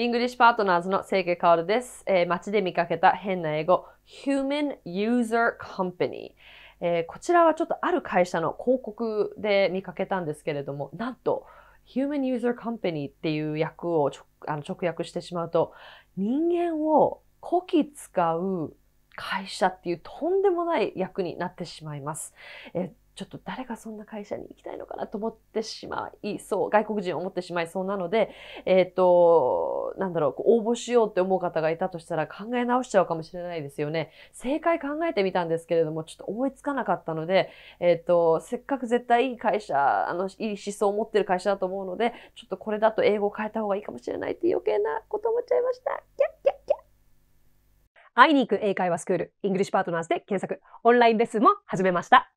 イングリッシュパートナーズの清家薫です、えー、街で見かけた変な英語、Human User Company。えー、こちらはちょっとある会社の広告で見かけたんですけれども、なんと、Human User Company っていう役をあの直訳してしまうと、人間をこき使う会社っていうとんでもない役になってしまいます。えちょっと誰がそんな会社に行きたいのかなと思ってしまいそう、外国人を思ってしまいそうなので、えっ、ー、と、なんだろう、応募しようって思う方がいたとしたら考え直しちゃうかもしれないですよね。正解考えてみたんですけれども、ちょっと思いつかなかったので、えっ、ー、と、せっかく絶対いい会社、あの、いい思想を持ってる会社だと思うので、ちょっとこれだと英語を変えた方がいいかもしれないって余計なこと思っちゃいました。会いに行く英会話スクール、イングリッシュパートナーズで検索、オンラインレッスンも始めました。